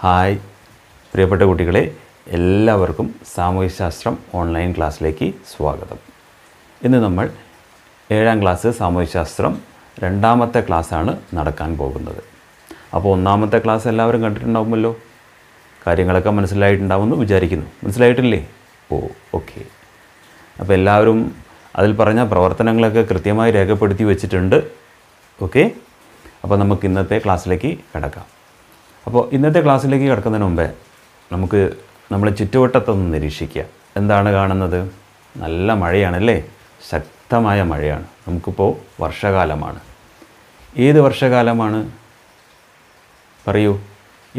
hi പ്രിയപ്പെട്ട കുട്ടികളെ എല്ലാവർക്കും സാമൂഹ്യശാസ്ത്രം ഓൺലൈൻ ക്ലാസ്സിലേക്ക് സ്വാഗതം ഇന്ന് നമ്മൾ ഏഴാം ക്ലാസ് സാമൂഹ്യശാസ്ത്രം രണ്ടാമത്തെ ക്ലാസ്സാണ് നടക്കാൻ പോകുന്നത് അപ്പോൾ ഒന്നാമത്തെ ക്ലാസ് എല്ലാവരും കണ്ടിട്ടുണ്ടാവുമല്ലോ കാര്യങ്ങളൊക്കെ മനസ്സിലായിട്ടുണ്ടാവുമെന്ന് വിചാരിക്കുന്നു മനസ്സിലായിട്ടില്ലേ ഓ ഓക്കെ അപ്പോൾ എല്ലാവരും അതിൽ പറഞ്ഞ പ്രവർത്തനങ്ങളൊക്കെ കൃത്യമായി രേഖപ്പെടുത്തി വെച്ചിട്ടുണ്ട് ഓക്കെ അപ്പോൾ നമുക്ക് ഇന്നത്തെ ക്ലാസ്സിലേക്ക് കിടക്കാം അപ്പോൾ ഇന്നത്തെ ക്ലാസ്സിലേക്ക് കിടക്കുന്നതിന് മുമ്പേ നമുക്ക് നമ്മളെ ചുറ്റുവട്ടത്തൊന്ന് നിരീക്ഷിക്കുക എന്താണ് കാണുന്നത് നല്ല മഴയാണല്ലേ ശക്തമായ മഴയാണ് നമുക്കിപ്പോൾ വർഷകാലമാണ് ഏത് വർഷകാലമാണ് പറയൂ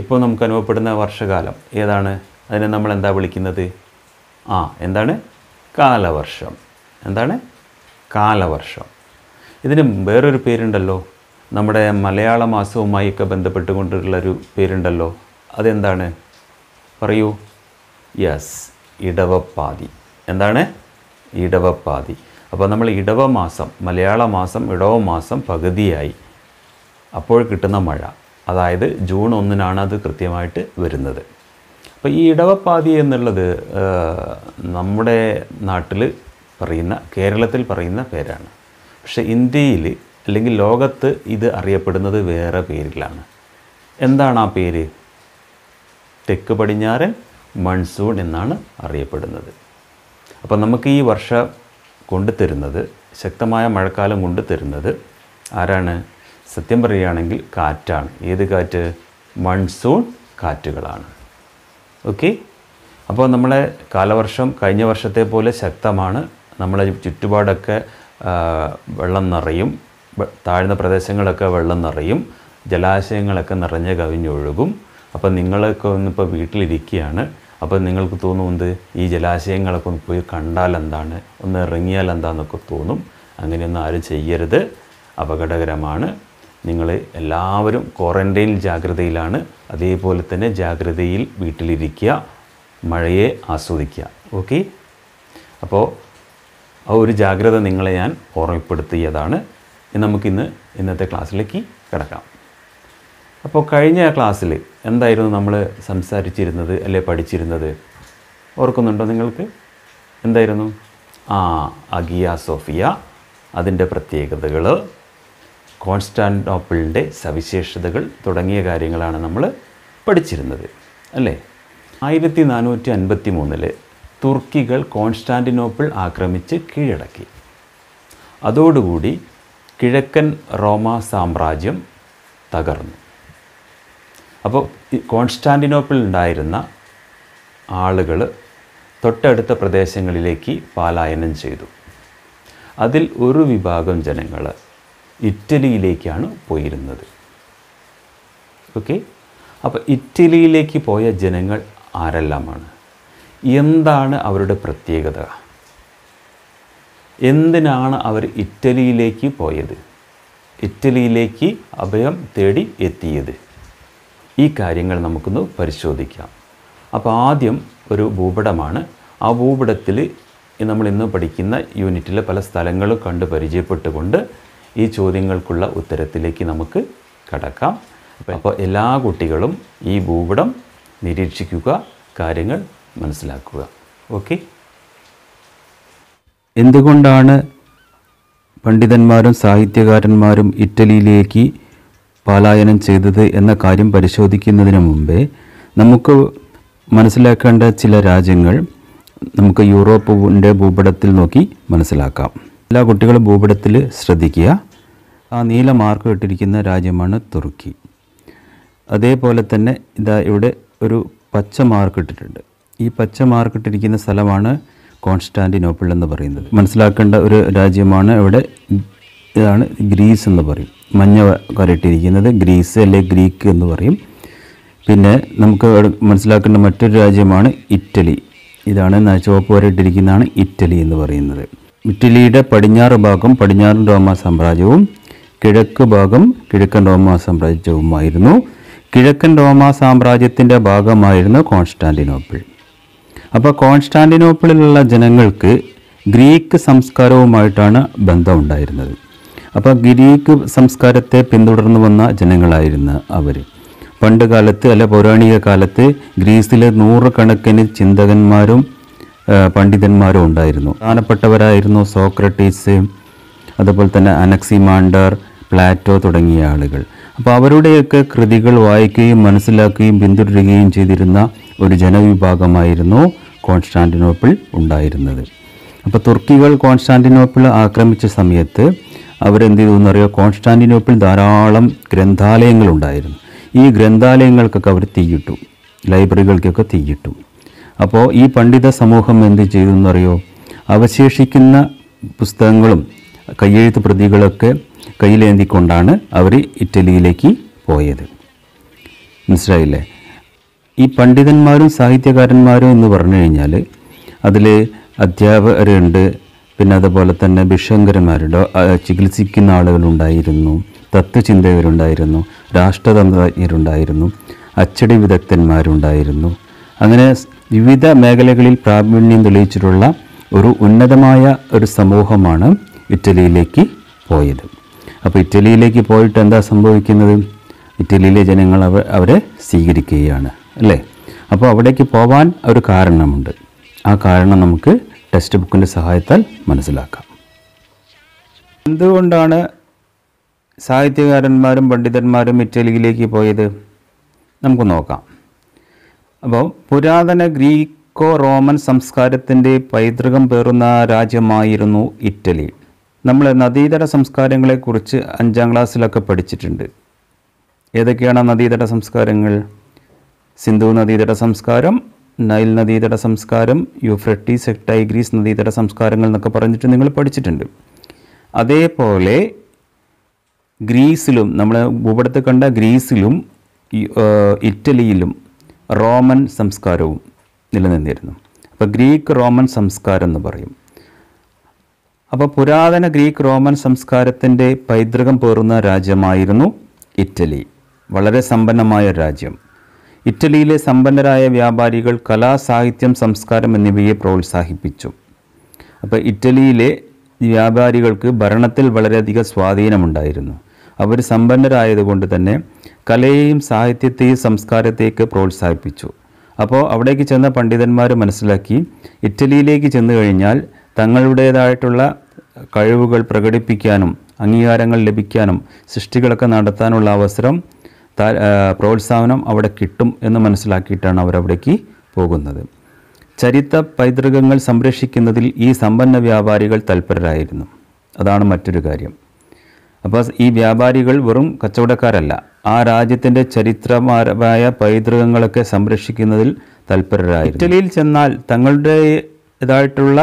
ഇപ്പോൾ നമുക്ക് അനുഭവപ്പെടുന്ന വർഷകാലം ഏതാണ് അതിനെ നമ്മൾ എന്താ വിളിക്കുന്നത് ആ എന്താണ് കാലവർഷം എന്താണ് കാലവർഷം ഇതിന് വേറൊരു പേരുണ്ടല്ലോ നമ്മുടെ മലയാള മാസവുമായൊക്കെ ഒരു പേരുണ്ടല്ലോ അതെന്താണ് പറയൂ യെസ് ഇടവപ്പാതി എന്താണ് ഇടവപ്പാതി അപ്പോൾ നമ്മൾ ഇടവ മാസം മലയാള മാസം ഇടവ മാസം പകുതിയായി അപ്പോൾ കിട്ടുന്ന മഴ അതായത് ജൂൺ ഒന്നിനാണ് അത് കൃത്യമായിട്ട് വരുന്നത് അപ്പോൾ ഈ ഇടവപ്പാതി എന്നുള്ളത് നമ്മുടെ നാട്ടിൽ പറയുന്ന കേരളത്തിൽ പറയുന്ന പേരാണ് പക്ഷേ ഇന്ത്യയിൽ അല്ലെങ്കിൽ ലോകത്ത് ഇത് അറിയപ്പെടുന്നത് വേറെ പേരിലാണ് എന്താണ് ആ പേര് തെക്ക് പടിഞ്ഞാറൻ മൺസൂൺ എന്നാണ് അറിയപ്പെടുന്നത് അപ്പോൾ നമുക്ക് ഈ വർഷം കൊണ്ടുതരുന്നത് ശക്തമായ മഴക്കാലം കൊണ്ടുതരുന്നത് ആരാണ് സത്യം പറയുകയാണെങ്കിൽ കാറ്റാണ് ഏത് കാറ്റ് മൺസൂൺ കാറ്റുകളാണ് ഓക്കെ അപ്പോൾ നമ്മളെ കാലവർഷം കഴിഞ്ഞ വർഷത്തെ പോലെ ശക്തമാണ് നമ്മളെ ചുറ്റുപാടൊക്കെ വെള്ളം നിറയും താഴ്ന്ന പ്രദേശങ്ങളൊക്കെ വെള്ളം നിറയും ജലാശയങ്ങളൊക്കെ നിറഞ്ഞ് കവിഞ്ഞൊഴുകും അപ്പം നിങ്ങളൊക്കെ ഒന്നിപ്പോൾ വീട്ടിലിരിക്കുകയാണ് അപ്പം നിങ്ങൾക്ക് തോന്നുന്നുണ്ട് ഈ ജലാശയങ്ങളൊക്കെ ഒന്ന് പോയി കണ്ടാൽ എന്താണ് ഒന്ന് ഇറങ്ങിയാൽ എന്താണെന്നൊക്കെ തോന്നും അങ്ങനെയൊന്നും ആരും ചെയ്യരുത് അപകടകരമാണ് നിങ്ങൾ എല്ലാവരും ക്വാറൻറ്റൈൻ ജാഗ്രതയിലാണ് അതേപോലെ തന്നെ ജാഗ്രതയിൽ വീട്ടിലിരിക്കുക മഴയെ ആസ്വദിക്കുക ഓക്കെ അപ്പോൾ ആ ഒരു ജാഗ്രത നിങ്ങളെ ഞാൻ ഓർമ്മപ്പെടുത്തിയതാണ് നമുക്കിന്ന് ഇന്നത്തെ ക്ലാസ്സിലേക്ക് കിടക്കാം അപ്പോൾ കഴിഞ്ഞ ക്ലാസ്സിൽ എന്തായിരുന്നു നമ്മൾ സംസാരിച്ചിരുന്നത് അല്ലെ പഠിച്ചിരുന്നത് ഓർക്കുന്നുണ്ടോ നിങ്ങൾക്ക് എന്തായിരുന്നു ആ അഗിയ സോഫിയ അതിൻ്റെ പ്രത്യേകതകൾ കോൺസ്റ്റാൻറ്റോപ്പിളിൻ്റെ സവിശേഷതകൾ തുടങ്ങിയ കാര്യങ്ങളാണ് നമ്മൾ പഠിച്ചിരുന്നത് അല്ലേ ആയിരത്തി നാനൂറ്റി അൻപത്തി മൂന്നില് തുർക്കികൾ കോൺസ്റ്റാൻറ്റിനോപ്പിൾ ആക്രമിച്ച് കീഴടക്കി അതോടുകൂടി കിഴക്കൻ റോമ സാമ്രാജ്യം തകർന്നു അപ്പോൾ കോൺസ്റ്റാൻറ്റിനോപ്പിൾ ഉണ്ടായിരുന്ന ആളുകൾ തൊട്ടടുത്ത പ്രദേശങ്ങളിലേക്ക് പാലായനം ചെയ്തു അതിൽ ഒരു വിഭാഗം ജനങ്ങൾ ഇറ്റലിയിലേക്കാണ് പോയിരുന്നത് ഓക്കെ അപ്പോൾ ഇറ്റലിയിലേക്ക് പോയ ജനങ്ങൾ ആരെല്ലാമാണ് എന്താണ് അവരുടെ പ്രത്യേകത എന്തിനാണ് അവർ ഇറ്റലിയിലേക്ക് പോയത് ഇറ്റലിയിലേക്ക് അഭയം തേടി എത്തിയത് ഈ കാര്യങ്ങൾ നമുക്കൊന്ന് പരിശോധിക്കാം അപ്പോൾ ആദ്യം ഒരു ഭൂപടമാണ് ആ ഭൂപടത്തിൽ നമ്മൾ ഇന്ന് പഠിക്കുന്ന യൂണിറ്റിലെ പല സ്ഥലങ്ങളും കണ്ട് പരിചയപ്പെട്ടുകൊണ്ട് ഈ ചോദ്യങ്ങൾക്കുള്ള ഉത്തരത്തിലേക്ക് നമുക്ക് കടക്കാം അപ്പോൾ എല്ലാ കുട്ടികളും ഈ ഭൂപടം നിരീക്ഷിക്കുക കാര്യങ്ങൾ മനസ്സിലാക്കുക ഓക്കെ എന്തുകൊണ്ടാണ് പണ്ഡിതന്മാരും സാഹിത്യകാരന്മാരും ഇറ്റലിയിലേക്ക് പലായനം ചെയ്തത് എന്ന കാര്യം പരിശോധിക്കുന്നതിന് മുമ്പേ നമുക്ക് മനസ്സിലാക്കേണ്ട ചില രാജ്യങ്ങൾ നമുക്ക് യൂറോപ്പിൻ്റെ ഭൂപടത്തിൽ നോക്കി മനസ്സിലാക്കാം എല്ലാ കുട്ടികളും ഭൂപടത്തിൽ ശ്രദ്ധിക്കുക ആ നീല മാർക്ക് ഇട്ടിരിക്കുന്ന രാജ്യമാണ് തുർക്കി അതേപോലെ തന്നെ ഇതാ ഇവിടെ ഒരു പച്ച മാർക്ക് ഇട്ടിട്ടുണ്ട് ഈ പച്ച മാർക്ക് ഇട്ടിരിക്കുന്ന സ്ഥലമാണ് കോൺസ്റ്റാൻറ്റിനോപ്പിൾ എന്ന് പറയുന്നത് മനസ്സിലാക്കേണ്ട ഒരു രാജ്യമാണ് ഇവിടെ ഇതാണ് ഗ്രീസ് എന്ന് പറയും മഞ്ഞ കരട്ടിയിരിക്കുന്നത് ഗ്രീസ് അല്ലെ ഗ്രീക്ക് എന്ന് പറയും പിന്നെ നമുക്ക് മനസ്സിലാക്കേണ്ട മറ്റൊരു രാജ്യമാണ് ഇറ്റലി ഇതാണ് ചുവപ്പ് വരട്ടിരിക്കുന്നതാണ് ഇറ്റലി എന്ന് പറയുന്നത് ഇറ്റലിയുടെ പടിഞ്ഞാറ് ഭാഗം പടിഞ്ഞാറൻ റോമ സാമ്രാജ്യവും കിഴക്ക് ഭാഗം കിഴക്കൻ റോമ സാമ്രാജ്യവുമായിരുന്നു കിഴക്കൻ റോമ സാമ്രാജ്യത്തിൻ്റെ ഭാഗമായിരുന്നു കോൺസ്റ്റാന്റിനോപ്പിൾ അപ്പോൾ കോൺസ്റ്റാന്റിനോപ്പിളിലുള്ള ജനങ്ങൾക്ക് ഗ്രീക്ക് സംസ്കാരവുമായിട്ടാണ് ബന്ധമുണ്ടായിരുന്നത് അപ്പോൾ ഗ്രീക്ക് സംസ്കാരത്തെ പിന്തുടർന്നു വന്ന ജനങ്ങളായിരുന്നു അവർ പണ്ട് കാലത്ത് അല്ല പൗരാണിക കാലത്ത് ഗ്രീസിലെ നൂറുകണക്കിന് ചിന്തകന്മാരും പണ്ഡിതന്മാരും ഉണ്ടായിരുന്നു പ്രധാനപ്പെട്ടവരായിരുന്നു സോക്രട്ടീസ് അതുപോലെ തന്നെ അനക്സിമാൻഡർ പ്ലാറ്റോ തുടങ്ങിയ ആളുകൾ അപ്പോൾ അവരുടെയൊക്കെ കൃതികൾ വായിക്കുകയും മനസ്സിലാക്കുകയും പിന്തുടരുകയും ചെയ്തിരുന്ന ഒരു ജനവിഭാഗമായിരുന്നു കോൺസ്റ്റാൻറ്റിനോപ്പിൾ ഉണ്ടായിരുന്നത് അപ്പോൾ തുർക്കികൾ കോൺസ്റ്റാൻറ്റിനോപ്പിൾ ആക്രമിച്ച സമയത്ത് അവരെന്ത് ചെയ്തു എന്നറിയോ കോൺസ്റ്റാൻറ്റിനോപ്പിൾ ധാരാളം ഗ്രന്ഥാലയങ്ങളുണ്ടായിരുന്നു ഈ ഗ്രന്ഥാലയങ്ങൾക്കൊക്കെ അവർ തീയിട്ടു ലൈബ്രറികൾക്കൊക്കെ തീയിട്ടു അപ്പോൾ ഈ പണ്ഡിത സമൂഹം എന്ത് ചെയ്തു എന്നറിയോ അവശേഷിക്കുന്ന പുസ്തകങ്ങളും കയ്യെഴുത്ത് പ്രതികളൊക്കെ കയ്യിലേന്തിക്കൊണ്ടാണ് അവർ ഇറ്റലിയിലേക്ക് പോയത് മനസ്സിലായില്ലേ ഈ പണ്ഡിതന്മാരും സാഹിത്യകാരന്മാരും എന്ന് പറഞ്ഞു കഴിഞ്ഞാൽ അതിൽ അധ്യാപകരുണ്ട് പിന്നെ അതുപോലെ തന്നെ ഭിഷങ്കരന്മാരുണ്ട് ചികിത്സിക്കുന്ന ആളുകളുണ്ടായിരുന്നു തത്വചിന്തകരുണ്ടായിരുന്നു രാഷ്ട്രതന്ത്രജ്ഞരുണ്ടായിരുന്നു അച്ചടി വിദഗ്ധന്മാരുണ്ടായിരുന്നു അങ്ങനെ വിവിധ മേഖലകളിൽ പ്രാവീണ്യം തെളിയിച്ചിട്ടുള്ള ഒരു ഉന്നതമായ ഒരു സമൂഹമാണ് ഇറ്റലിയിലേക്ക് പോയത് അപ്പോൾ ഇറ്റലിയിലേക്ക് പോയിട്ട് എന്താ സംഭവിക്കുന്നത് ഇറ്റലിയിലെ ജനങ്ങൾ അവരെ സ്വീകരിക്കുകയാണ് അല്ലേ അപ്പോൾ അവിടേക്ക് പോവാൻ ഒരു കാരണമുണ്ട് ആ കാരണം നമുക്ക് ടെക്സ്റ്റ് ബുക്കിൻ്റെ സഹായത്താൽ മനസ്സിലാക്കാം എന്തുകൊണ്ടാണ് സാഹിത്യകാരന്മാരും പണ്ഡിതന്മാരും ഇറ്റലിയിലേക്ക് പോയത് നമുക്ക് നോക്കാം അപ്പോൾ പുരാതന ഗ്രീക്കോ റോമൻ സംസ്കാരത്തിൻ്റെ പൈതൃകം പേറുന്ന രാജ്യമായിരുന്നു ഇറ്റലി നമ്മൾ നദീതട സംസ്കാരങ്ങളെക്കുറിച്ച് അഞ്ചാം ക്ലാസ്സിലൊക്കെ പഠിച്ചിട്ടുണ്ട് ഏതൊക്കെയാണ് നദീതട സംസ്കാരങ്ങൾ സിന്ധു നദീതട സംസ്കാരം നൈൽ നദീതട സംസ്കാരം യുഫ്രട്ടീസ് ടൈഗ്രീസ് നദീതട സംസ്കാരങ്ങൾ എന്നൊക്കെ പറഞ്ഞിട്ട് നിങ്ങൾ പഠിച്ചിട്ടുണ്ട് അതേപോലെ ഗ്രീസിലും നമ്മൾ ഭൂപടത്ത് കണ്ട ഗ്രീസിലും ഇറ്റലിയിലും റോമൻ സംസ്കാരവും നിലനിന്നിരുന്നു അപ്പോൾ ഗ്രീക്ക് റോമൻ സംസ്കാരം എന്ന് പറയും അപ്പോൾ പുരാതന ഗ്രീക്ക് റോമൻ സംസ്കാരത്തിൻ്റെ പൈതൃകം പേറുന്ന രാജ്യമായിരുന്നു ഇറ്റലി വളരെ സമ്പന്നമായ രാജ്യം ഇറ്റലിയിലെ സമ്പന്നരായ വ്യാപാരികൾ കലാ സാഹിത്യം സംസ്കാരം എന്നിവയെ പ്രോത്സാഹിപ്പിച്ചു അപ്പോൾ ഇറ്റലിയിലെ വ്യാപാരികൾക്ക് ഭരണത്തിൽ വളരെയധികം സ്വാധീനമുണ്ടായിരുന്നു അവർ സമ്പന്നരായതുകൊണ്ട് തന്നെ കലയെയും സാഹിത്യത്തെയും സംസ്കാരത്തേക്ക് പ്രോത്സാഹിപ്പിച്ചു അപ്പോൾ അവിടേക്ക് ചെന്ന പണ്ഡിതന്മാർ മനസ്സിലാക്കി ഇറ്റലിയിലേക്ക് ചെന്നു കഴിഞ്ഞാൽ തങ്ങളുടേതായിട്ടുള്ള കഴിവുകൾ പ്രകടിപ്പിക്കാനും അംഗീകാരങ്ങൾ ലഭിക്കാനും സൃഷ്ടികളൊക്കെ നടത്താനുള്ള അവസരം പ്രോത്സാഹനം അവിടെ കിട്ടും എന്ന് മനസ്സിലാക്കിയിട്ടാണ് അവരവിടേക്ക് പോകുന്നത് ചരിത്ര പൈതൃകങ്ങൾ സംരക്ഷിക്കുന്നതിൽ ഈ സമ്പന്ന വ്യാപാരികൾ തൽപരരായിരുന്നു അതാണ് മറ്റൊരു കാര്യം അപ്പോൾ ഈ വ്യാപാരികൾ വെറും കച്ചവടക്കാരല്ല ആ രാജ്യത്തിൻ്റെ ചരിത്രപരമായ പൈതൃകങ്ങളൊക്കെ സംരക്ഷിക്കുന്നതിൽ തൽപരരായി ഇറ്റലിയിൽ ചെന്നാൽ തങ്ങളുടേതായിട്ടുള്ള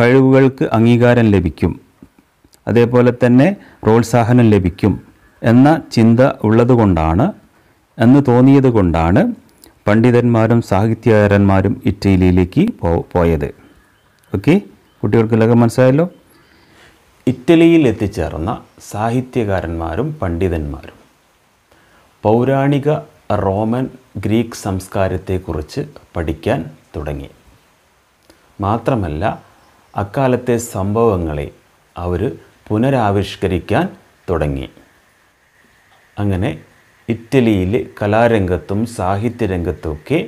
കഴിവുകൾക്ക് അംഗീകാരം ലഭിക്കും അതേപോലെ തന്നെ പ്രോത്സാഹനം ലഭിക്കും എന്ന ചിന്ത ഉള്ളതുകൊണ്ടാണ് എന്ന് തോന്നിയത് കൊണ്ടാണ് പണ്ഡിതന്മാരും സാഹിത്യകാരന്മാരും ഇറ്റലിയിലേക്ക് പോ പോയത് ഓക്കെ കുട്ടികൾക്കെല്ലാം മനസ്സിലായല്ലോ ഇറ്റലിയിൽ എത്തിച്ചേർന്ന സാഹിത്യകാരന്മാരും പണ്ഡിതന്മാരും പൗരാണിക റോമൻ ഗ്രീക്ക് സംസ്കാരത്തെക്കുറിച്ച് പഠിക്കാൻ തുടങ്ങി മാത്രമല്ല അക്കാലത്തെ സംഭവങ്ങളെ അവർ പുനരാവിഷ്കരിക്കാൻ തുടങ്ങി അങ്ങനെ ഇറ്റലിയിൽ കലാരംഗത്തും സാഹിത്യരംഗത്തുമൊക്കെ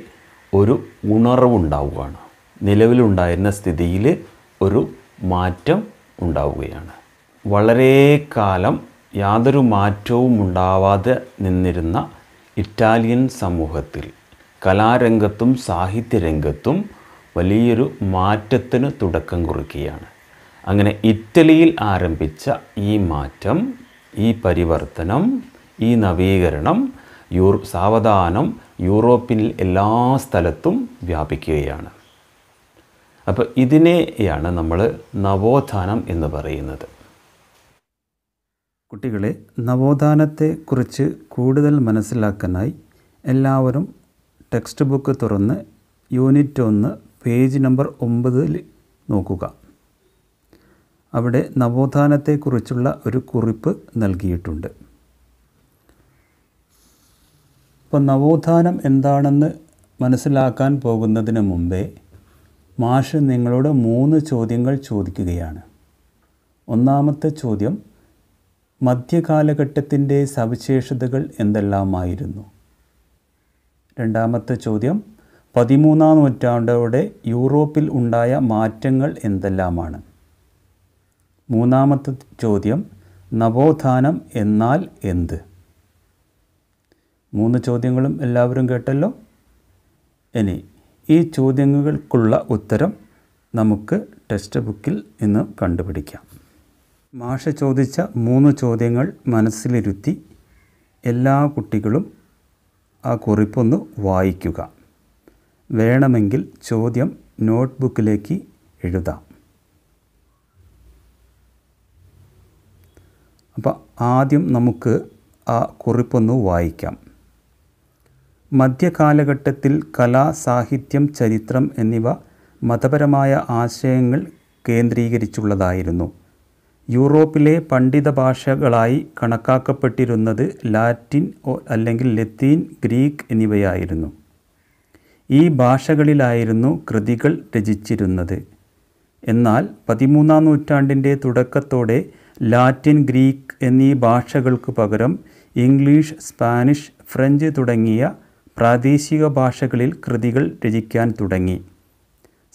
ഒരു ഉണർവുണ്ടാവുകയാണ് നിലവിലുണ്ടായിരുന്ന സ്ഥിതിയിൽ ഒരു മാറ്റം ഉണ്ടാവുകയാണ് വളരെ കാലം യാതൊരു മാറ്റവും ഉണ്ടാവാതെ നിന്നിരുന്ന ഇറ്റാലിയൻ സമൂഹത്തിൽ കലാരംഗത്തും സാഹിത്യരംഗത്തും വലിയൊരു മാറ്റത്തിന് തുടക്കം കുറിക്കുകയാണ് അങ്ങനെ ഇറ്റലിയിൽ ആരംഭിച്ച ഈ മാറ്റം ഈ പരിവർത്തനം ഈ നവീകരണം യൂറോ സാവധാനം യൂറോപ്പിൽ എല്ലാ സ്ഥലത്തും വ്യാപിക്കുകയാണ് അപ്പോൾ ഇതിനെയാണ് നമ്മൾ നവോത്ഥാനം എന്ന് പറയുന്നത് കുട്ടികളെ നവോത്ഥാനത്തെക്കുറിച്ച് കൂടുതൽ മനസ്സിലാക്കാനായി എല്ലാവരും ടെക്സ്റ്റ് ബുക്ക് തുറന്ന് യൂണിറ്റ് ഒന്ന് പേജ് നമ്പർ ഒമ്പതിൽ നോക്കുക അവിടെ നവോത്ഥാനത്തെക്കുറിച്ചുള്ള ഒരു കുറിപ്പ് നൽകിയിട്ടുണ്ട് ഇപ്പോൾ നവോത്ഥാനം എന്താണെന്ന് മനസ്സിലാക്കാൻ പോകുന്നതിന് മുമ്പേ മാഷ് നിങ്ങളോട് മൂന്ന് ചോദ്യങ്ങൾ ചോദിക്കുകയാണ് ഒന്നാമത്തെ ചോദ്യം മധ്യകാലഘട്ടത്തിൻ്റെ സവിശേഷതകൾ എന്തെല്ലാമായിരുന്നു രണ്ടാമത്തെ ചോദ്യം പതിമൂന്നാം നൂറ്റാണ്ടോടെ യൂറോപ്പിൽ ഉണ്ടായ മാറ്റങ്ങൾ എന്തെല്ലാമാണ് മൂന്നാമത്തെ ചോദ്യം നവോത്ഥാനം എന്നാൽ എന്ത് മൂന്ന് ചോദ്യങ്ങളും എല്ലാവരും കേട്ടല്ലോ ഇനി ഈ ചോദ്യങ്ങൾക്കുള്ള ഉത്തരം നമുക്ക് ടെക്സ്റ്റ് ബുക്കിൽ നിന്ന് കണ്ടുപിടിക്കാം മാഷ ചോദിച്ച മൂന്ന് ചോദ്യങ്ങൾ മനസ്സിലിരുത്തി എല്ലാ കുട്ടികളും ആ കുറിപ്പൊന്ന് വായിക്കുക വേണമെങ്കിൽ ചോദ്യം നോട്ട്ബുക്കിലേക്ക് എഴുതാം അപ്പോൾ ആദ്യം നമുക്ക് ആ കുറിപ്പൊന്ന് വായിക്കാം മധ്യകാലഘട്ടത്തിൽ കല സാഹിത്യം ചരിത്രം എന്നിവ മതപരമായ ആശയങ്ങൾ കേന്ദ്രീകരിച്ചുള്ളതായിരുന്നു യൂറോപ്പിലെ പണ്ഡിത ഭാഷകളായി കണക്കാക്കപ്പെട്ടിരുന്നത് ലാറ്റിൻ അല്ലെങ്കിൽ ലത്തീൻ ഗ്രീക്ക് എന്നിവയായിരുന്നു ഈ ഭാഷകളിലായിരുന്നു കൃതികൾ രചിച്ചിരുന്നത് എന്നാൽ പതിമൂന്നാം നൂറ്റാണ്ടിൻ്റെ തുടക്കത്തോടെ ലാറ്റിൻ ഗ്രീക്ക് എന്നീ ഭാഷകൾക്ക് പകരം ഇംഗ്ലീഷ് സ്പാനിഷ് ഫ്രഞ്ച് തുടങ്ങിയ പ്രാദേശിക ഭാഷകളിൽ കൃതികൾ രചിക്കാൻ തുടങ്ങി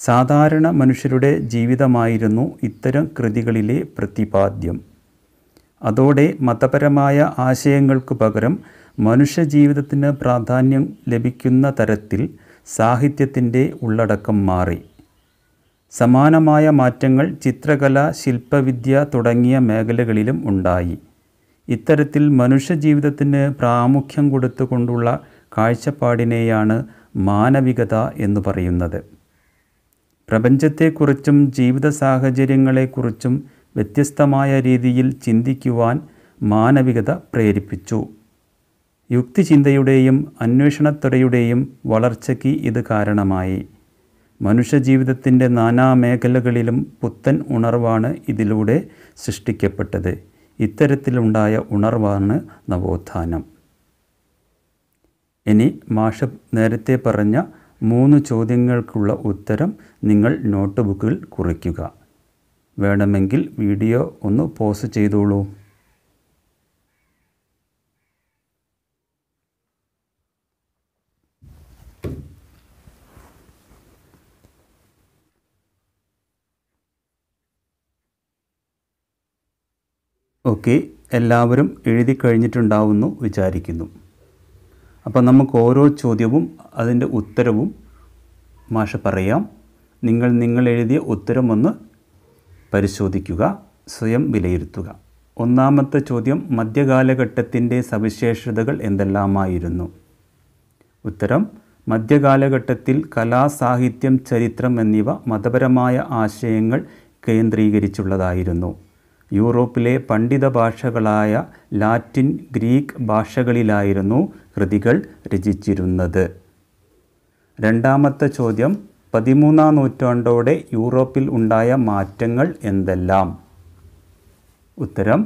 സാധാരണ മനുഷ്യരുടെ ജീവിതമായിരുന്നു ഇത്തരം കൃതികളിലെ പ്രതിപാദ്യം അതോടെ മതപരമായ ആശയങ്ങൾക്ക് പകരം മനുഷ്യജീവിതത്തിന് പ്രാധാന്യം ലഭിക്കുന്ന തരത്തിൽ സാഹിത്യത്തിൻ്റെ ഉള്ളടക്കം മാറി സമാനമായ മാറ്റങ്ങൾ ചിത്രകല ശില്പവിദ്യ തുടങ്ങിയ മേഖലകളിലും ഉണ്ടായി ഇത്തരത്തിൽ മനുഷ്യജീവിതത്തിന് പ്രാമുഖ്യം കൊടുത്തുകൊണ്ടുള്ള കാഴ്ചപ്പാടിനെയാണ് മാനവികത എന്ന് പറയുന്നത് പ്രപഞ്ചത്തെക്കുറിച്ചും ജീവിത സാഹചര്യങ്ങളെക്കുറിച്ചും വ്യത്യസ്തമായ രീതിയിൽ ചിന്തിക്കുവാൻ മാനവികത പ്രേരിപ്പിച്ചു യുക്തിചിന്തയുടെയും അന്വേഷണത്വരയുടെയും വളർച്ചയ്ക്ക് ഇത് കാരണമായി മനുഷ്യജീവിതത്തിൻ്റെ നാനാ മേഖലകളിലും പുത്തൻ ഉണർവാണ് ഇതിലൂടെ സൃഷ്ടിക്കപ്പെട്ടത് ഇത്തരത്തിലുണ്ടായ ഉണർവാണ് നവോത്ഥാനം ഇനി മാഷ നേരത്തെ പറഞ്ഞ മൂന്ന് ചോദ്യങ്ങൾക്കുള്ള ഉത്തരം നിങ്ങൾ നോട്ട് ബുക്കിൽ കുറിക്കുക വേണമെങ്കിൽ വീഡിയോ ഒന്ന് പോസ് ചെയ്തോളൂ ഓക്കെ എല്ലാവരും എഴുതി കഴിഞ്ഞിട്ടുണ്ടാവുന്നു വിചാരിക്കുന്നു അപ്പം നമുക്ക് ഓരോ ചോദ്യവും അതിൻ്റെ ഉത്തരവും മാഷ പറയാം നിങ്ങൾ നിങ്ങൾ എഴുതിയ ഉത്തരം ഒന്ന് പരിശോധിക്കുക സ്വയം വിലയിരുത്തുക ഒന്നാമത്തെ ചോദ്യം മധ്യകാലഘട്ടത്തിൻ്റെ സവിശേഷതകൾ എന്തെല്ലാമായിരുന്നു ഉത്തരം മധ്യകാലഘട്ടത്തിൽ കലാ സാഹിത്യം ചരിത്രം എന്നിവ മതപരമായ ആശയങ്ങൾ കേന്ദ്രീകരിച്ചുള്ളതായിരുന്നു യൂറോപ്പിലെ പണ്ഡിത ഭാഷകളായ ലാറ്റിൻ ഗ്രീക്ക് ഭാഷകളിലായിരുന്നു കൃതികൾ രചിച്ചിരുന്നത് രണ്ടാമത്തെ ചോദ്യം പതിമൂന്നാം നൂറ്റാണ്ടോടെ യൂറോപ്പിൽ ഉണ്ടായ മാറ്റങ്ങൾ എന്തെല്ലാം ഉത്തരം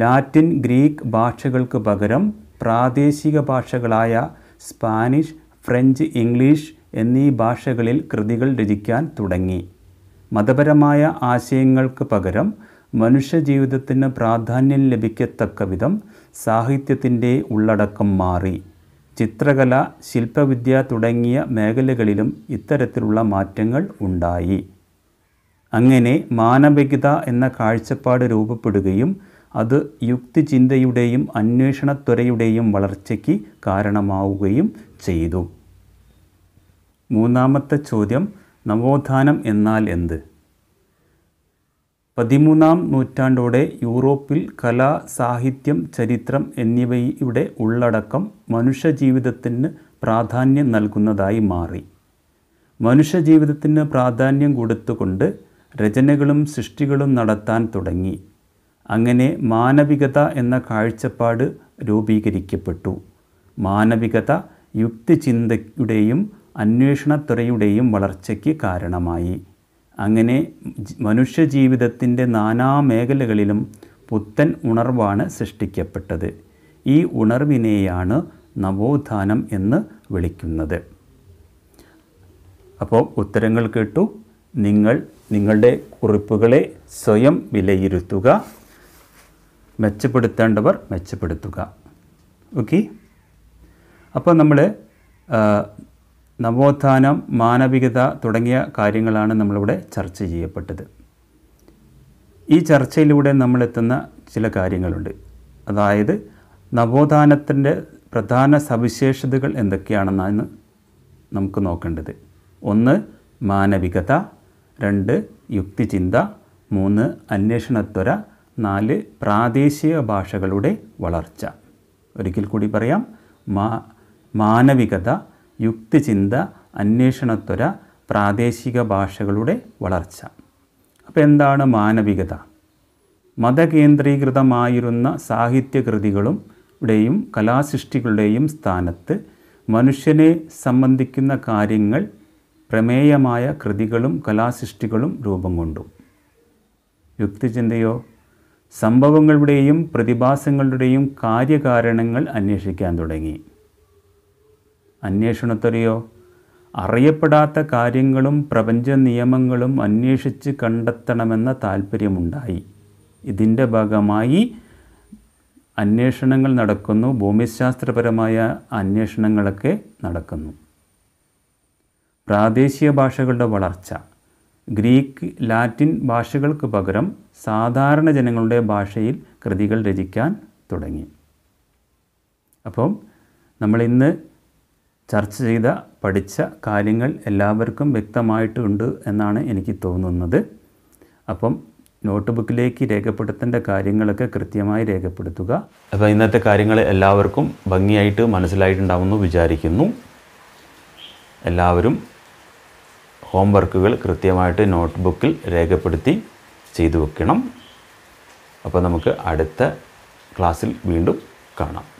ലാറ്റിൻ ഗ്രീക്ക് ഭാഷകൾക്ക് പകരം പ്രാദേശിക ഭാഷകളായ സ്പാനിഷ് ഫ്രഞ്ച് ഇംഗ്ലീഷ് എന്നീ ഭാഷകളിൽ കൃതികൾ രചിക്കാൻ തുടങ്ങി മതപരമായ ആശയങ്ങൾക്ക് പകരം മനുഷ്യജീവിതത്തിന് പ്രാധാന്യം ലഭിക്കത്തക്ക വിധം സാഹിത്യത്തിൻ്റെ ഉള്ളടക്കം മാറി ചിത്രകല ശില്പവിദ്യ തുടങ്ങിയ മേഖലകളിലും ഇത്തരത്തിലുള്ള മാറ്റങ്ങൾ ഉണ്ടായി അങ്ങനെ മാനവികത എന്ന കാഴ്ചപ്പാട് രൂപപ്പെടുകയും അത് യുക്തിചിന്തയുടെയും അന്വേഷണത്വരയുടെയും വളർച്ചയ്ക്ക് കാരണമാവുകയും ചെയ്തു മൂന്നാമത്തെ ചോദ്യം നവോത്ഥാനം എന്നാൽ എന്ത് പതിമൂന്നാം നൂറ്റാണ്ടോടെ യൂറോപ്പിൽ കല സാഹിത്യം ചരിത്രം എന്നിവയുടെ ഉള്ളടക്കം മനുഷ്യജീവിതത്തിന് പ്രാധാന്യം നൽകുന്നതായി മാറി മനുഷ്യജീവിതത്തിന് പ്രാധാന്യം കൊടുത്തുകൊണ്ട് രചനകളും സൃഷ്ടികളും നടത്താൻ തുടങ്ങി അങ്ങനെ മാനവികത എന്ന കാഴ്ചപ്പാട് രൂപീകരിക്കപ്പെട്ടു മാനവികത യുക്തിചിന്തയുടെയും അന്വേഷണത്വരയുടെയും വളർച്ചയ്ക്ക് കാരണമായി അങ്ങനെ മനുഷ്യജീവിതത്തിൻ്റെ നാനാ മേഖലകളിലും പുത്തൻ ഉണർവാണ് സൃഷ്ടിക്കപ്പെട്ടത് ഈ ഉണർവിനെയാണ് നവോത്ഥാനം എന്ന് വിളിക്കുന്നത് അപ്പോൾ ഉത്തരങ്ങൾ കേട്ടു നിങ്ങൾ നിങ്ങളുടെ കുറിപ്പുകളെ സ്വയം വിലയിരുത്തുക മെച്ചപ്പെടുത്തേണ്ടവർ മെച്ചപ്പെടുത്തുക ഓക്കെ അപ്പോൾ നമ്മൾ നവോത്ഥാനം മാനവികത തുടങ്ങിയ കാര്യങ്ങളാണ് നമ്മളിവിടെ ചർച്ച ചെയ്യപ്പെട്ടത് ഈ ചർച്ചയിലൂടെ നമ്മളെത്തുന്ന ചില കാര്യങ്ങളുണ്ട് അതായത് നവോത്ഥാനത്തിൻ്റെ പ്രധാന സവിശേഷതകൾ എന്തൊക്കെയാണെന്നാണ് നമുക്ക് നോക്കേണ്ടത് ഒന്ന് മാനവികത രണ്ട് യുക്തിചിന്ത മൂന്ന് അന്വേഷണത്വര നാല് പ്രാദേശിക ഭാഷകളുടെ വളർച്ച ഒരിക്കൽ കൂടി പറയാം മാ മാനവികത യുക്തിചിന്ത അന്വേഷണത്വര പ്രാദേശിക ഭാഷകളുടെ വളർച്ച അപ്പോൾ എന്താണ് മാനവികത മതകേന്ദ്രീകൃതമായിരുന്ന സാഹിത്യകൃതികളും യും കലാസൃഷ്ടികളുടെയും സ്ഥാനത്ത് മനുഷ്യനെ സംബന്ധിക്കുന്ന കാര്യങ്ങൾ പ്രമേയമായ കൃതികളും കലാസൃഷ്ടികളും രൂപം കൊണ്ടു യുക്തിചിന്തയോ സംഭവങ്ങളുടെയും പ്രതിഭാസങ്ങളുടെയും കാര്യകാരണങ്ങൾ അന്വേഷിക്കാൻ തുടങ്ങി അന്വേഷണത്തെറിയോ അറിയപ്പെടാത്ത കാര്യങ്ങളും പ്രപഞ്ച നിയമങ്ങളും അന്വേഷിച്ച് കണ്ടെത്തണമെന്ന താല്പര്യമുണ്ടായി ഇതിൻ്റെ ഭാഗമായി അന്വേഷണങ്ങൾ നടക്കുന്നു ഭൂമിശാസ്ത്രപരമായ അന്വേഷണങ്ങളൊക്കെ നടക്കുന്നു പ്രാദേശിക ഭാഷകളുടെ വളർച്ച ഗ്രീക്ക് ലാറ്റിൻ ഭാഷകൾക്ക് പകരം സാധാരണ ജനങ്ങളുടെ ഭാഷയിൽ കൃതികൾ രചിക്കാൻ തുടങ്ങി അപ്പം നമ്മളിന്ന് ചർച്ച ചെയ്ത പഠിച്ച കാര്യങ്ങൾ എല്ലാവർക്കും വ്യക്തമായിട്ടുണ്ട് എന്നാണ് എനിക്ക് തോന്നുന്നത് അപ്പം നോട്ട് ബുക്കിലേക്ക് രേഖപ്പെടുത്തേണ്ട കാര്യങ്ങളൊക്കെ കൃത്യമായി രേഖപ്പെടുത്തുക അപ്പോൾ ഇന്നത്തെ കാര്യങ്ങൾ എല്ലാവർക്കും ഭംഗിയായിട്ട് മനസ്സിലായിട്ടുണ്ടാവുമെന്ന് വിചാരിക്കുന്നു എല്ലാവരും ഹോംവർക്കുകൾ കൃത്യമായിട്ട് നോട്ട് ബുക്കിൽ രേഖപ്പെടുത്തി ചെയ്തു വെക്കണം അപ്പോൾ നമുക്ക് അടുത്ത ക്ലാസ്സിൽ വീണ്ടും കാണാം